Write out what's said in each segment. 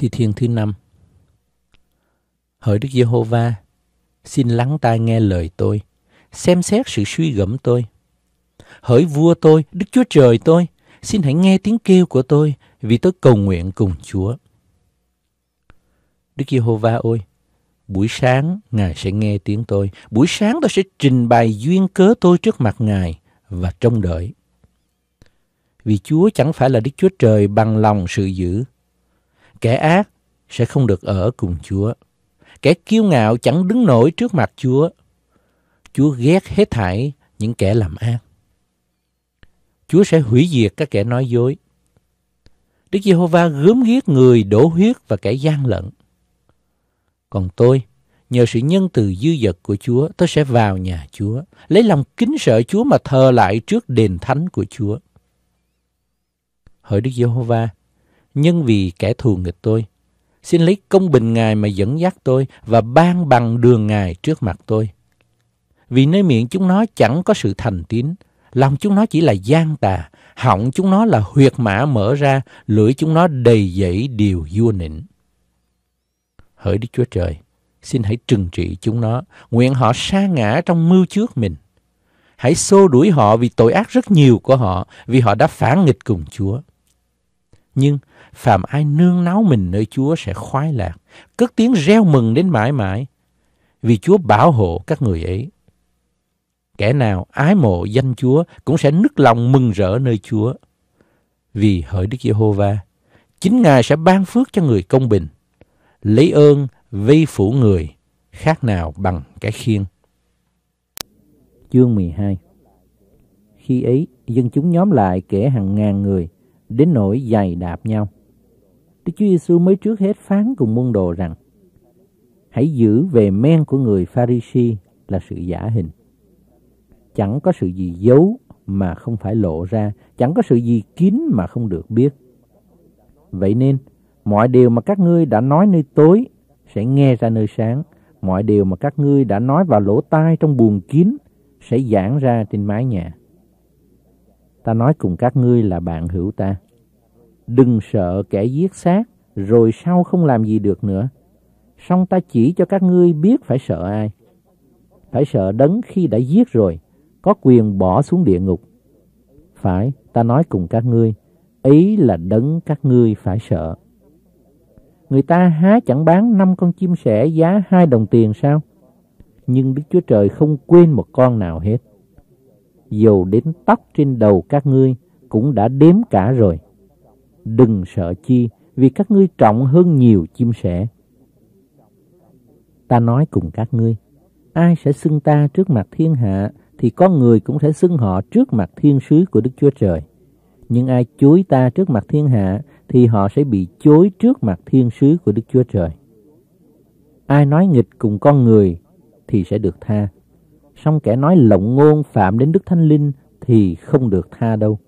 Thi thiên thứ năm Hỡi Đức Giê-hô-va, xin lắng tai nghe lời tôi, xem xét sự suy gẫm tôi. Hỡi vua tôi, Đức Chúa Trời tôi, xin hãy nghe tiếng kêu của tôi, vì tôi cầu nguyện cùng Chúa. Đức Giê-hô-va ôi, buổi sáng Ngài sẽ nghe tiếng tôi, buổi sáng tôi sẽ trình bày duyên cớ tôi trước mặt Ngài và trông đợi. Vì Chúa chẳng phải là Đức Chúa Trời bằng lòng sự dữ, Kẻ ác sẽ không được ở cùng Chúa. Kẻ kiêu ngạo chẳng đứng nổi trước mặt Chúa. Chúa ghét hết thảy những kẻ làm ác. Chúa sẽ hủy diệt các kẻ nói dối. Đức Giê-hô-va gớm ghét người đổ huyết và kẻ gian lận. Còn tôi, nhờ sự nhân từ dư dật của Chúa, tôi sẽ vào nhà Chúa, lấy lòng kính sợ Chúa mà thờ lại trước đền thánh của Chúa. Hỡi Đức Giê-hô-va, nhưng vì kẻ thù nghịch tôi. Xin lấy công bình Ngài mà dẫn dắt tôi và ban bằng đường Ngài trước mặt tôi. Vì nơi miệng chúng nó chẳng có sự thành tín, lòng chúng nó chỉ là gian tà, họng chúng nó là huyệt mã mở ra, lưỡi chúng nó đầy dẫy điều vua nịnh. Hỡi Đức Chúa Trời, xin hãy trừng trị chúng nó, nguyện họ sa ngã trong mưu trước mình. Hãy xô đuổi họ vì tội ác rất nhiều của họ, vì họ đã phản nghịch cùng Chúa. Nhưng phàm ai nương náu mình nơi Chúa sẽ khoái lạc, cất tiếng reo mừng đến mãi mãi, vì Chúa bảo hộ các người ấy. Kẻ nào ái mộ danh Chúa cũng sẽ nức lòng mừng rỡ nơi Chúa. Vì hỡi Đức Giê-hô-va, chính Ngài sẽ ban phước cho người công bình, lấy ơn vi phủ người, khác nào bằng cái khiên. Chương 12 Khi ấy, dân chúng nhóm lại kể hàng ngàn người, đến nỗi dày đạp nhau. Đức Chúa Giêsu mới trước hết phán cùng môn đồ rằng Hãy giữ về men của người Pharisee là sự giả hình. Chẳng có sự gì giấu mà không phải lộ ra, chẳng có sự gì kín mà không được biết. Vậy nên, mọi điều mà các ngươi đã nói nơi tối sẽ nghe ra nơi sáng, mọi điều mà các ngươi đã nói vào lỗ tai trong buồng kín sẽ giảng ra trên mái nhà ta nói cùng các ngươi là bạn hữu ta. Đừng sợ kẻ giết xác, rồi sau không làm gì được nữa. Xong ta chỉ cho các ngươi biết phải sợ ai. Phải sợ đấng khi đã giết rồi, có quyền bỏ xuống địa ngục. Phải, ta nói cùng các ngươi, ý là đấng các ngươi phải sợ. Người ta há chẳng bán năm con chim sẻ giá hai đồng tiền sao? Nhưng Đức Chúa Trời không quên một con nào hết dầu đến tóc trên đầu các ngươi cũng đã đếm cả rồi. Đừng sợ chi, vì các ngươi trọng hơn nhiều chim sẻ. Ta nói cùng các ngươi, ai sẽ xưng ta trước mặt thiên hạ, thì có người cũng sẽ xưng họ trước mặt thiên sứ của Đức Chúa Trời. Nhưng ai chối ta trước mặt thiên hạ, thì họ sẽ bị chối trước mặt thiên sứ của Đức Chúa Trời. Ai nói nghịch cùng con người, thì sẽ được tha song kẻ nói lộng ngôn phạm đến Đức Thánh Linh thì không được tha đâu.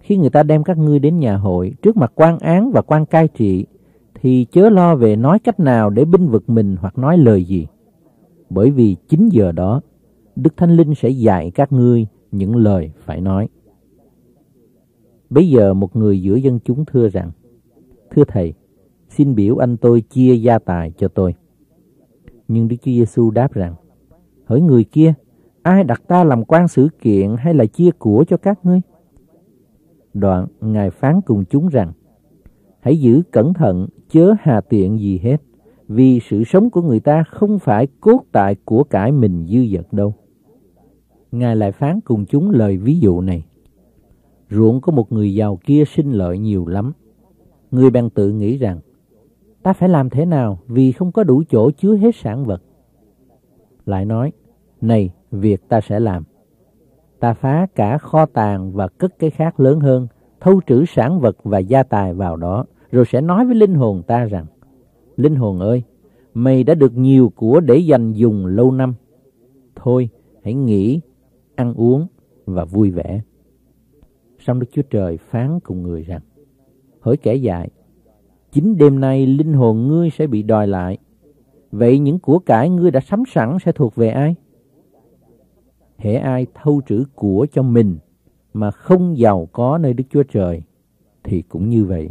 Khi người ta đem các ngươi đến nhà hội trước mặt quan án và quan cai trị thì chớ lo về nói cách nào để binh vực mình hoặc nói lời gì. Bởi vì chính giờ đó, Đức Thánh Linh sẽ dạy các ngươi những lời phải nói. Bây giờ một người giữa dân chúng thưa rằng, Thưa Thầy, xin biểu anh tôi chia gia tài cho tôi. Nhưng Đức Chúa Giêsu đáp rằng, Hỡi người kia, ai đặt ta làm quan sự kiện hay là chia của cho các ngươi? Đoạn, Ngài phán cùng chúng rằng, Hãy giữ cẩn thận, chớ hà tiện gì hết, vì sự sống của người ta không phải cốt tại của cải mình dư dật đâu. Ngài lại phán cùng chúng lời ví dụ này. Ruộng có một người giàu kia sinh lợi nhiều lắm. Người bèn tự nghĩ rằng, ta phải làm thế nào vì không có đủ chỗ chứa hết sản vật lại nói, này, việc ta sẽ làm. Ta phá cả kho tàng và cất cái khác lớn hơn, thâu trữ sản vật và gia tài vào đó, rồi sẽ nói với linh hồn ta rằng, Linh hồn ơi, mày đã được nhiều của để dành dùng lâu năm. Thôi, hãy nghỉ, ăn uống và vui vẻ. Xong Đức Chúa Trời phán cùng người rằng, Hỡi kẻ dại, chính đêm nay linh hồn ngươi sẽ bị đòi lại Vậy những của cải ngươi đã sắm sẵn sẽ thuộc về ai? Hễ ai thâu trữ của cho mình mà không giàu có nơi Đức Chúa Trời thì cũng như vậy.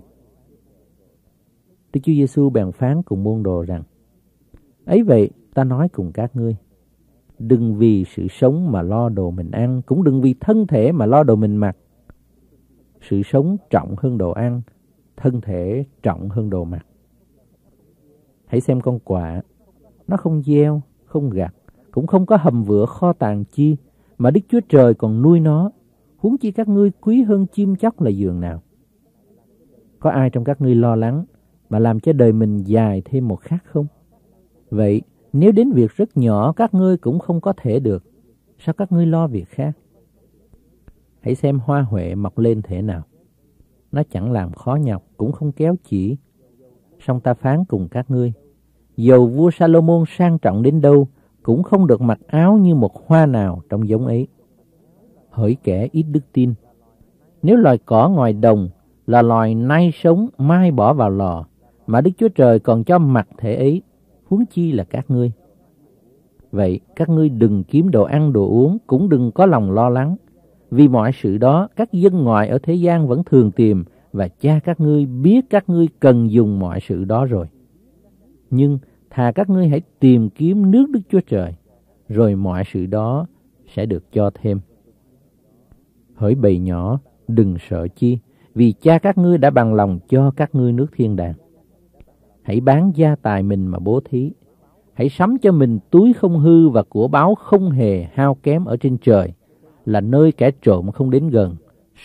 Đức Chúa Giêsu bèn phán cùng môn đồ rằng: Ấy vậy, ta nói cùng các ngươi, đừng vì sự sống mà lo đồ mình ăn, cũng đừng vì thân thể mà lo đồ mình mặc. Sự sống trọng hơn đồ ăn, thân thể trọng hơn đồ mặc. Hãy xem con quạ, nó không gieo, không gặt, cũng không có hầm vựa kho tàng chi, mà Đức Chúa Trời còn nuôi nó, huống chi các ngươi quý hơn chim chóc là giường nào. Có ai trong các ngươi lo lắng mà làm cho đời mình dài thêm một khắc không? Vậy, nếu đến việc rất nhỏ các ngươi cũng không có thể được, sao các ngươi lo việc khác? Hãy xem hoa huệ mọc lên thế nào. Nó chẳng làm khó nhọc, cũng không kéo chỉ, song ta phán cùng các ngươi. Dầu vua Salomon sang trọng đến đâu, cũng không được mặc áo như một hoa nào trong giống ấy. Hỡi kẻ ít đức tin, nếu loài cỏ ngoài đồng là loài nay sống mai bỏ vào lò, mà Đức Chúa Trời còn cho mặc thể ấy, huống chi là các ngươi. Vậy các ngươi đừng kiếm đồ ăn đồ uống, cũng đừng có lòng lo lắng, vì mọi sự đó các dân ngoại ở thế gian vẫn thường tìm, và cha các ngươi biết các ngươi cần dùng mọi sự đó rồi. Nhưng thà các ngươi hãy tìm kiếm nước Đức Chúa Trời, rồi mọi sự đó sẽ được cho thêm. Hỡi bầy nhỏ, đừng sợ chi, vì cha các ngươi đã bằng lòng cho các ngươi nước thiên đàng. Hãy bán gia tài mình mà bố thí. Hãy sắm cho mình túi không hư và của báo không hề hao kém ở trên trời, là nơi kẻ trộm không đến gần,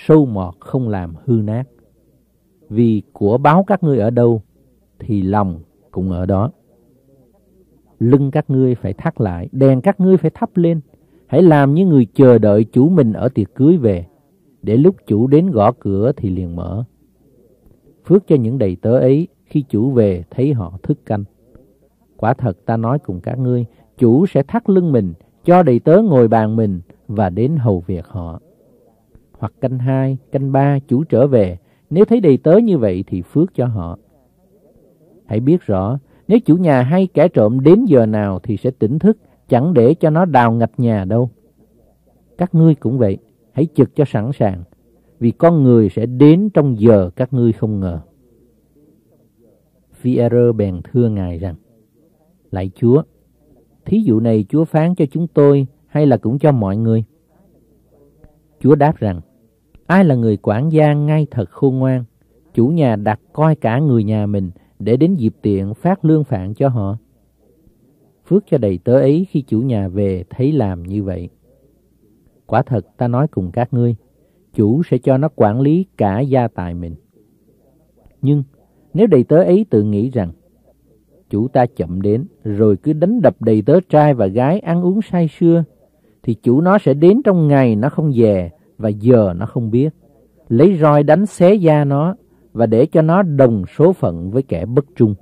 sâu mọt không làm hư nát. Vì của báo các ngươi ở đâu, thì lòng cũng ở đó. Lưng các ngươi phải thắt lại, đèn các ngươi phải thắp lên. Hãy làm như người chờ đợi chủ mình ở tiệc cưới về, để lúc chủ đến gõ cửa thì liền mở. Phước cho những đầy tớ ấy khi chủ về thấy họ thức canh. Quả thật ta nói cùng các ngươi, chủ sẽ thắt lưng mình, cho đầy tớ ngồi bàn mình và đến hầu việc họ. Hoặc canh hai, canh ba chủ trở về, nếu thấy đầy tớ như vậy thì phước cho họ. Hãy biết rõ, nếu chủ nhà hay kẻ trộm đến giờ nào thì sẽ tỉnh thức, chẳng để cho nó đào ngạch nhà đâu. Các ngươi cũng vậy, hãy trực cho sẵn sàng, vì con người sẽ đến trong giờ các ngươi không ngờ. Vierer bèn thưa Ngài rằng, lạy Chúa, thí dụ này Chúa phán cho chúng tôi hay là cũng cho mọi người? Chúa đáp rằng, Ai là người quản gia ngay thật khôn ngoan, chủ nhà đặt coi cả người nhà mình để đến dịp tiện phát lương phạn cho họ. Phước cho đầy tớ ấy khi chủ nhà về thấy làm như vậy. Quả thật ta nói cùng các ngươi, chủ sẽ cho nó quản lý cả gia tài mình. Nhưng nếu đầy tớ ấy tự nghĩ rằng chủ ta chậm đến rồi cứ đánh đập đầy tớ trai và gái ăn uống say sưa thì chủ nó sẽ đến trong ngày nó không về và giờ nó không biết. Lấy roi đánh xé da nó và để cho nó đồng số phận với kẻ bất trung.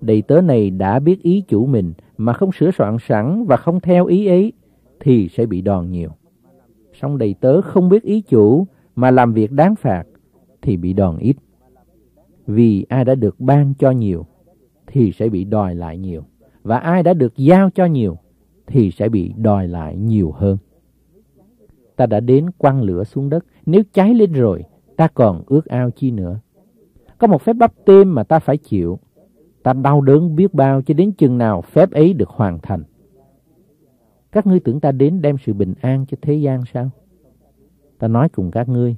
Đầy tớ này đã biết ý chủ mình mà không sửa soạn sẵn và không theo ý ấy thì sẽ bị đòn nhiều. Song đầy tớ không biết ý chủ mà làm việc đáng phạt thì bị đòn ít. Vì ai đã được ban cho nhiều thì sẽ bị đòi lại nhiều. Và ai đã được giao cho nhiều thì sẽ bị đòi lại nhiều hơn ta đã đến quăng lửa xuống đất. Nếu cháy lên rồi, ta còn ước ao chi nữa. Có một phép bắp têm mà ta phải chịu. Ta đau đớn biết bao cho đến chừng nào phép ấy được hoàn thành. Các ngươi tưởng ta đến đem sự bình an cho thế gian sao? Ta nói cùng các ngươi,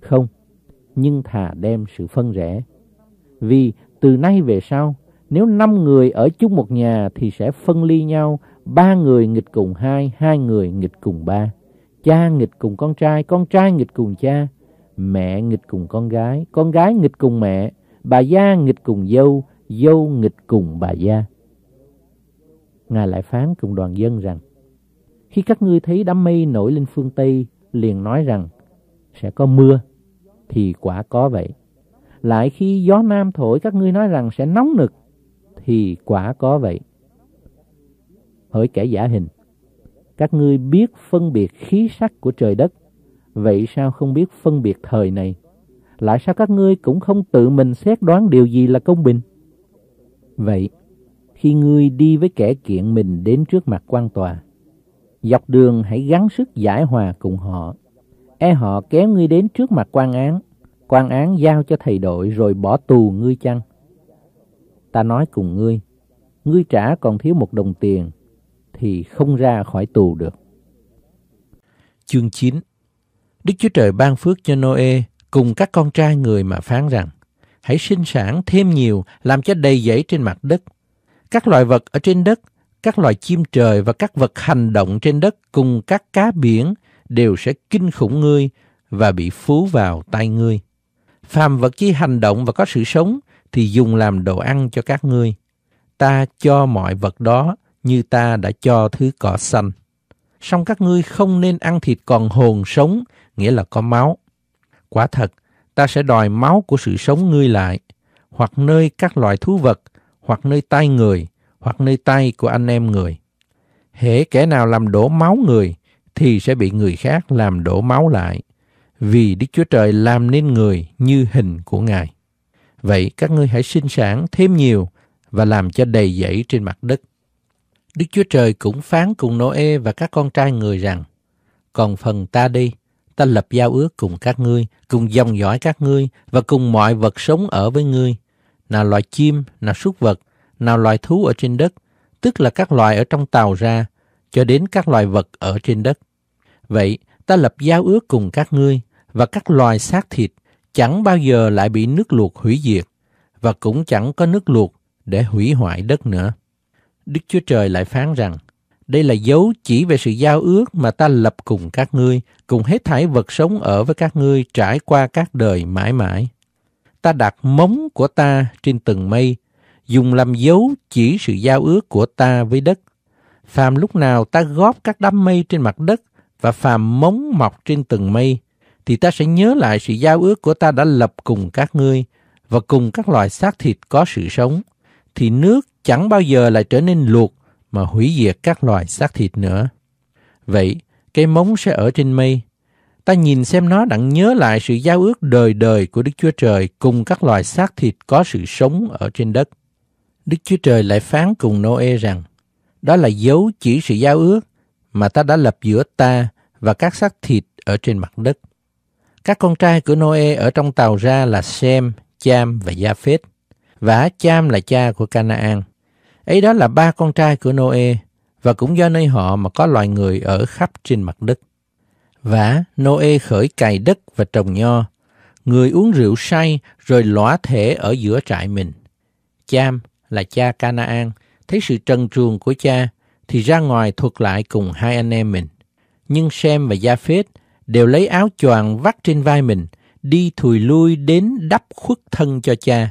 không, nhưng thà đem sự phân rẽ. Vì từ nay về sau, nếu năm người ở chung một nhà thì sẽ phân ly nhau, ba người nghịch cùng hai, hai người nghịch cùng ba. Cha nghịch cùng con trai, con trai nghịch cùng cha, mẹ nghịch cùng con gái, con gái nghịch cùng mẹ, bà gia nghịch cùng dâu, dâu nghịch cùng bà gia. Ngài lại phán cùng đoàn dân rằng, khi các ngươi thấy đám mây nổi lên phương Tây, liền nói rằng, sẽ có mưa, thì quả có vậy. Lại khi gió nam thổi, các ngươi nói rằng sẽ nóng nực, thì quả có vậy. Hỡi kẻ giả hình, các ngươi biết phân biệt khí sắc của trời đất, vậy sao không biết phân biệt thời này? Lại sao các ngươi cũng không tự mình xét đoán điều gì là công bình? Vậy, khi ngươi đi với kẻ kiện mình đến trước mặt quan tòa, dọc đường hãy gắng sức giải hòa cùng họ. E họ kéo ngươi đến trước mặt quan án, quan án giao cho thầy đội rồi bỏ tù ngươi chăng? Ta nói cùng ngươi, ngươi trả còn thiếu một đồng tiền, thì không ra khỏi tù được. Chương 9 Đức Chúa Trời ban phước cho Noe cùng các con trai người mà phán rằng Hãy sinh sản thêm nhiều, làm cho đầy dẫy trên mặt đất. Các loài vật ở trên đất, các loài chim trời và các vật hành động trên đất cùng các cá biển đều sẽ kinh khủng ngươi và bị phú vào tay ngươi. Phàm vật chi hành động và có sự sống thì dùng làm đồ ăn cho các ngươi. Ta cho mọi vật đó như ta đã cho thứ cỏ xanh. Song các ngươi không nên ăn thịt còn hồn sống, nghĩa là có máu. Quả thật, ta sẽ đòi máu của sự sống ngươi lại, hoặc nơi các loài thú vật, hoặc nơi tay người, hoặc nơi tay của anh em người. Hễ kẻ nào làm đổ máu người, thì sẽ bị người khác làm đổ máu lại, vì Đức Chúa Trời làm nên người như hình của Ngài. Vậy các ngươi hãy sinh sản thêm nhiều và làm cho đầy dẫy trên mặt đất. Đức Chúa Trời cũng phán cùng nô và các con trai người rằng, Còn phần ta đi, ta lập giao ước cùng các ngươi, cùng dòng dõi các ngươi và cùng mọi vật sống ở với ngươi, nào loài chim, nào súc vật, nào loài thú ở trên đất, tức là các loài ở trong tàu ra, cho đến các loài vật ở trên đất. Vậy, ta lập giao ước cùng các ngươi và các loài xác thịt chẳng bao giờ lại bị nước luộc hủy diệt và cũng chẳng có nước luộc để hủy hoại đất nữa. Đức Chúa Trời lại phán rằng, đây là dấu chỉ về sự giao ước mà ta lập cùng các ngươi, cùng hết thảy vật sống ở với các ngươi trải qua các đời mãi mãi. Ta đặt móng của ta trên từng mây, dùng làm dấu chỉ sự giao ước của ta với đất. Phàm lúc nào ta góp các đám mây trên mặt đất và phàm móng mọc trên từng mây, thì ta sẽ nhớ lại sự giao ước của ta đã lập cùng các ngươi và cùng các loài xác thịt có sự sống, thì nước chẳng bao giờ lại trở nên luộc mà hủy diệt các loài xác thịt nữa. Vậy, cây móng sẽ ở trên mây. Ta nhìn xem nó đặng nhớ lại sự giao ước đời đời của Đức Chúa Trời cùng các loài xác thịt có sự sống ở trên đất. Đức Chúa Trời lại phán cùng Noe rằng, đó là dấu chỉ sự giao ước mà ta đã lập giữa ta và các xác thịt ở trên mặt đất. Các con trai của Noe ở trong tàu ra là Sem, Cham và Gia Phết. Và Cham là cha của Canaan. Ấy đó là ba con trai của Noe, và cũng do nơi họ mà có loài người ở khắp trên mặt đất. Và Noe khởi cày đất và trồng nho, người uống rượu say rồi lõa thể ở giữa trại mình. Cham là cha Canaan, thấy sự trần truồng của cha thì ra ngoài thuật lại cùng hai anh em mình. Nhưng Sem và Gia Phết đều lấy áo choàng vắt trên vai mình, đi thùi lui đến đắp khuất thân cho cha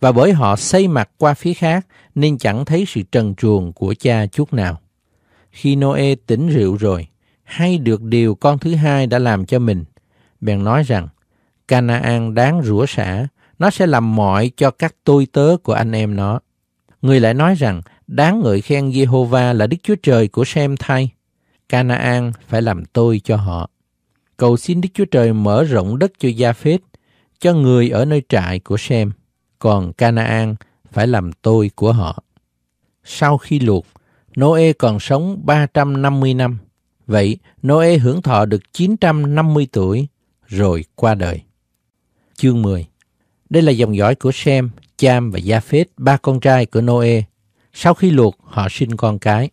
và bởi họ xây mặt qua phía khác nên chẳng thấy sự trần truồng của cha chút nào. Khi Noe tỉnh rượu rồi, hay được điều con thứ hai đã làm cho mình, bèn nói rằng, Canaan đáng rủa xả, nó sẽ làm mọi cho các tôi tớ của anh em nó. Người lại nói rằng, đáng ngợi khen Jehovah là Đức Chúa Trời của Sem thay. Canaan phải làm tôi cho họ. Cầu xin Đức Chúa Trời mở rộng đất cho Gia Phết, cho người ở nơi trại của Sem còn Canaan phải làm tôi của họ. Sau khi luộc, Noe còn sống 350 năm. Vậy Noe hưởng thọ được 950 tuổi rồi qua đời. Chương 10 Đây là dòng dõi của Sem, Cham và Japheth, ba con trai của Noe. Sau khi luộc, họ sinh con cái.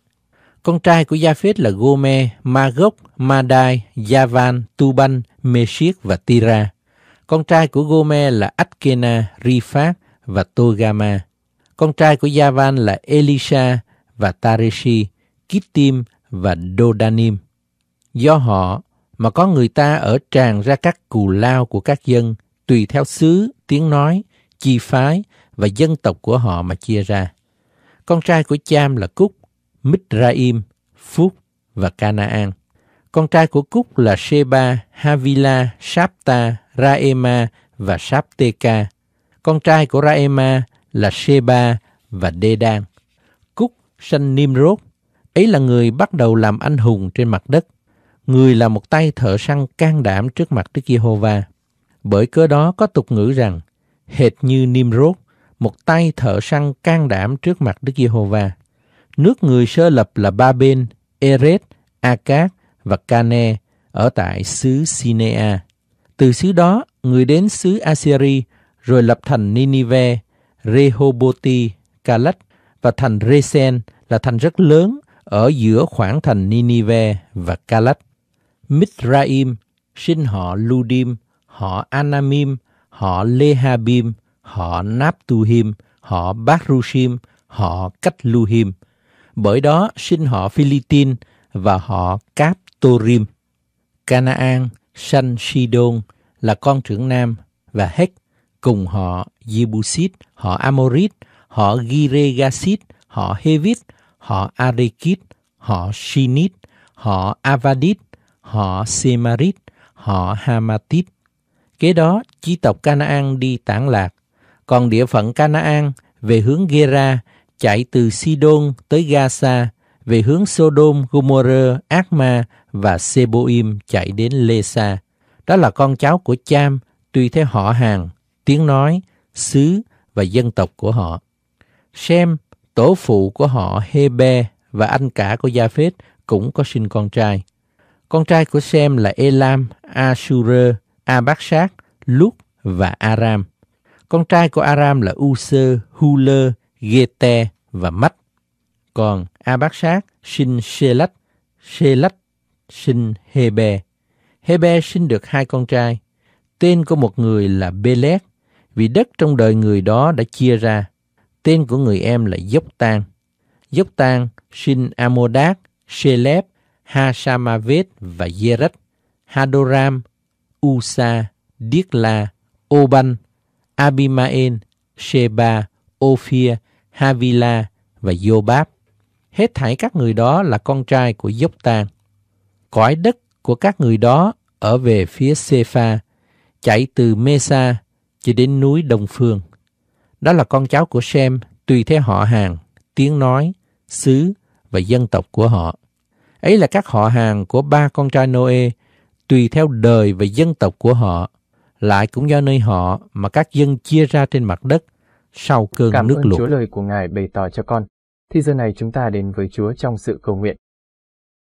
Con trai của Japheth là Gome, Magog, Madai, Javan, Tuban, Meshic và Tira. Con trai của Gomer là Atkena, Riphat và Togama. Con trai của Yavan là Elisha và Tareshi, Kittim và Dodanim. Do họ mà có người ta ở tràn ra các cù lao của các dân, tùy theo xứ, tiếng nói, chi phái và dân tộc của họ mà chia ra. Con trai của Cham là Cúc, Mithraim, Phúc và Canaan. Con trai của Cúc là Sheba, Havila, Sapta, Raema và Sapteka. Con trai của Raema là Sheba và Dedan. Cúc sanh Nimrod, ấy là người bắt đầu làm anh hùng trên mặt đất. Người là một tay thợ săn can đảm trước mặt Đức Giê-hô-va. Bởi cớ đó có tục ngữ rằng, hệt như Nimrod, một tay thợ săn can đảm trước mặt Đức Giê-hô-va. Nước người sơ lập là Ba Bên, Eret, Acat và Cane ở tại xứ Sinea. Từ xứ đó, người đến xứ Assyri rồi lập thành Ninive, Rehoboti, Calach và thành Resen là thành rất lớn ở giữa khoảng thành Ninive và Calach. Mithraim sinh họ Ludim, họ Anamim, họ Lehabim, họ Naptuhim, họ Barushim, họ Cách Luhim. Bởi đó sinh họ Philitin và họ Cáp Torim. Canaan sanh Sidon là con trưởng nam và Hec cùng họ Jebusit, họ Amorit, họ Giregasit, họ Hevit, họ Arekit, họ Shinit, họ Avadit, họ Semarit, họ Hamatit. Kế đó, chi tộc Canaan đi tản lạc, còn địa phận Canaan về hướng Gera chạy từ Sidon tới Gaza, về hướng Sodom, Gomorrah, Ác Ma và Seboim chạy đến Lê-sa. Đó là con cháu của Cham, tùy theo họ hàng, tiếng nói, xứ và dân tộc của họ. Xem, tổ phụ của họ Hebe và anh cả của Gia Phết cũng có sinh con trai. Con trai của Sem là Elam, Asura, Abakshat, Lut và Aram. Con trai của Aram là User, Huler, Gete và Mách. Còn Abakshat sinh Selach, Selach sinh Hebe. Hebe sinh được hai con trai. Tên của một người là Belet, vì đất trong đời người đó đã chia ra. Tên của người em là Dốc Tan. Dốc Tan sinh Amodat, Shelep, Hasamavet và Yerech, Hadoram, Usa, điếc Oban, Abimael, Sheba, Ophir, Havila và Yobab. Hết thảy các người đó là con trai của Dốc Tan cõi đất của các người đó ở về phía Sepha, chạy từ Mesa cho đến núi Đông Phương. Đó là con cháu của Sem, tùy theo họ hàng, tiếng nói, xứ và dân tộc của họ. Ấy là các họ hàng của ba con trai Noe, tùy theo đời và dân tộc của họ. Lại cũng do nơi họ mà các dân chia ra trên mặt đất sau cơn Cảm nước lụt. Cảm ơn Chúa lời của Ngài bày tỏ cho con. Thì giờ này chúng ta đến với Chúa trong sự cầu nguyện.